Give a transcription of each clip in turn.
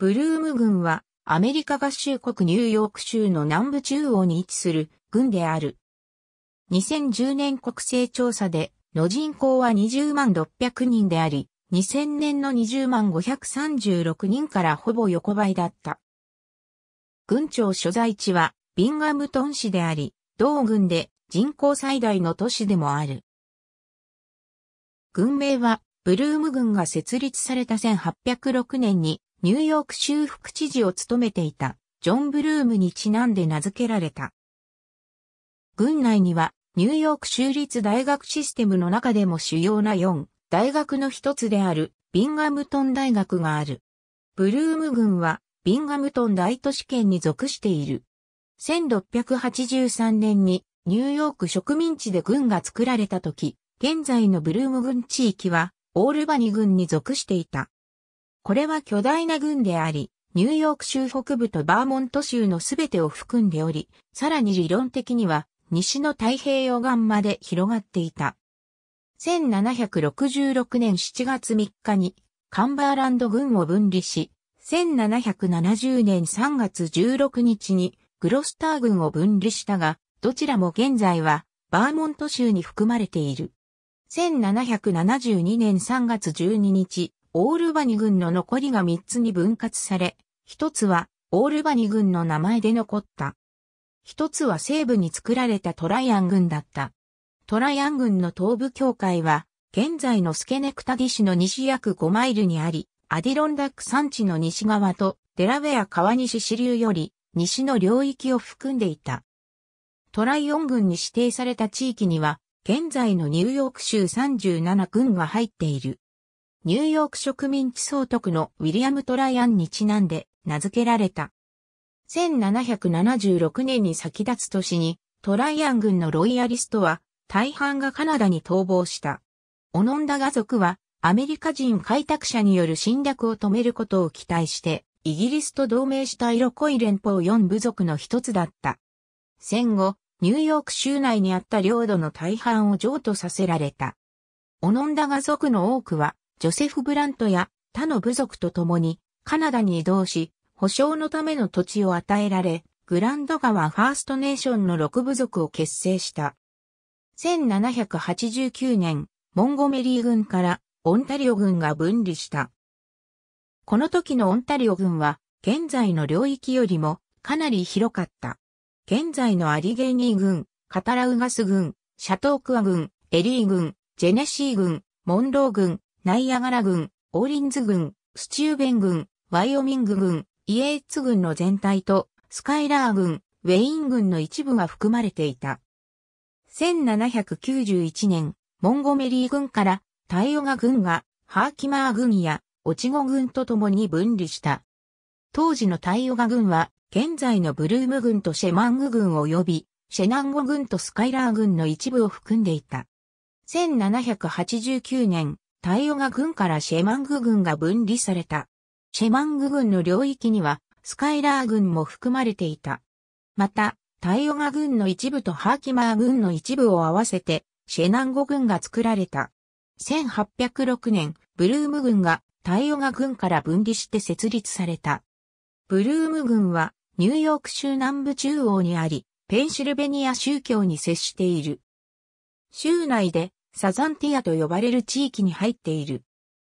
ブルーム軍はアメリカ合衆国ニューヨーク州の南部中央に位置する軍である。2010年国勢調査での人口は20万600人であり、2000年の20万536人からほぼ横ばいだった。軍庁所在地はビンガムトン市であり、同軍で人口最大の都市でもある。軍名はブルーム軍が設立された1806年にニューヨーク州副知事を務めていたジョン・ブルームにちなんで名付けられた。軍内にはニューヨーク州立大学システムの中でも主要な4大学の一つであるビンガムトン大学がある。ブルーム軍はビンガムトン大都市圏に属している。1683年にニューヨーク植民地で軍が作られた時、現在のブルーム軍地域はオールバニ軍に属していた。これは巨大な軍であり、ニューヨーク州北部とバーモント州のすべてを含んでおり、さらに理論的には西の太平洋岸まで広がっていた。1766年7月3日にカンバーランド軍を分離し、1770年3月16日にグロスター軍を分離したが、どちらも現在はバーモント州に含まれている。1772年3月12日、オールバニ軍の残りが3つに分割され、1つはオールバニ軍の名前で残った。1つは西部に作られたトライアン軍だった。トライアン軍の東部境界は、現在のスケネクタディ市の西約5マイルにあり、アディロンダック山地の西側とデラウェア川西支流より西の領域を含んでいた。トライオン軍に指定された地域には、現在のニューヨーク州37軍が入っている。ニューヨーク植民地総督のウィリアム・トライアンにちなんで名付けられた。1776年に先立つ年に、トライアン軍のロイヤリストは、大半がカナダに逃亡した。オノンダガ族は、アメリカ人開拓者による侵略を止めることを期待して、イギリスと同盟したイロコイ連邦4部族の一つだった。戦後、ニューヨーク州内にあった領土の大半を譲渡させられた。オノンダガ族の多くはジョセフ・ブラントや他の部族と共にカナダに移動し、保証のための土地を与えられ、グランド川ファーストネーションの6部族を結成した。1789年、モンゴメリー軍からオンタリオ軍が分離した。この時のオンタリオ軍は、現在の領域よりもかなり広かった。現在のアリゲニー軍、カタラウガス軍、シャトークア軍、エリー軍、ジェネシー軍、モンロー軍、ナイアガラ軍、オーリンズ軍、スチューベン軍、ワイオミング軍、イエーツ軍の全体と、スカイラー軍、ウェイン軍の一部が含まれていた。1791年、モンゴメリー軍からタイオガ軍がハーキマー軍やオチゴ軍と共に分離した。当時のタイオガ軍は、現在のブルーム軍とシェマング軍及び、シェナンゴ軍とスカイラー軍の一部を含んでいた。1789年、タイオガ軍からシェマング軍が分離された。シェマング軍の領域には、スカイラー軍も含まれていた。また、タイオガ軍の一部とハーキマー軍の一部を合わせて、シェナンゴ軍が作られた。1806年、ブルーム軍がタイオガ軍から分離して設立された。ブルーム軍はニューヨーク州南部中央にあり、ペンシルベニア宗教に接している。州内でサザンティアと呼ばれる地域に入っている。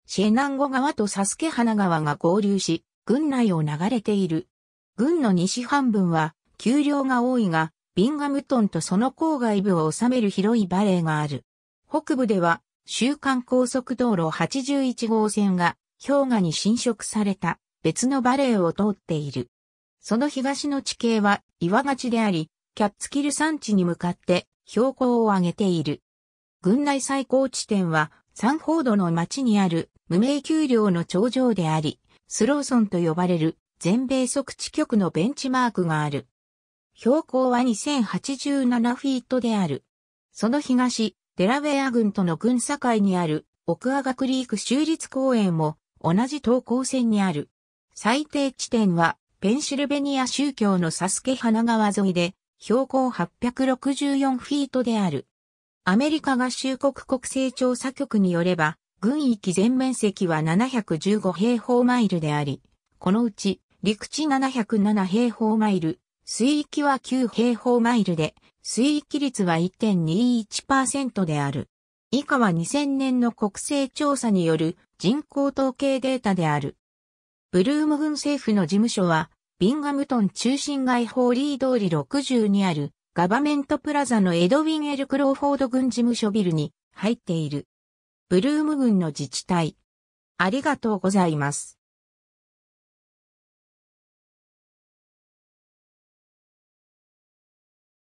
シェナンゴ川とサスケ花川が合流し、郡内を流れている。郡の西半分は、丘陵が多いが、ビンガムトンとその郊外部を治める広いバレーがある。北部では、週間高速道路81号線が氷河に侵食された別のバレーを通っている。その東の地形は岩がちであり、キャッツキル山地に向かって標高を上げている。郡内最高地点は、サンフォードの町にある無名丘陵の頂上であり、スローソンと呼ばれる全米測地局のベンチマークがある。標高は2087フィートである。その東、デラウェア郡との郡境にあるオクアガクリーク州立公園も同じ東高線にある。最低地点はペンシルベニア宗教のサスケ花川沿いで標高864フィートである。アメリカ合衆国国勢調査局によれば、軍域全面積は715平方マイルであり、このうち陸地707平方マイル、水域は9平方マイルで、水域率は1.21%である。以下は2000年の国勢調査による人口統計データである。ブルーム軍政府の事務所は、ビンガムトン中心外法リー通り6 0にあるガバメントプラザのエドウィン・エル・クローフォード軍事務所ビルに入っている。ブルーム軍の自治体。ありがとうございます。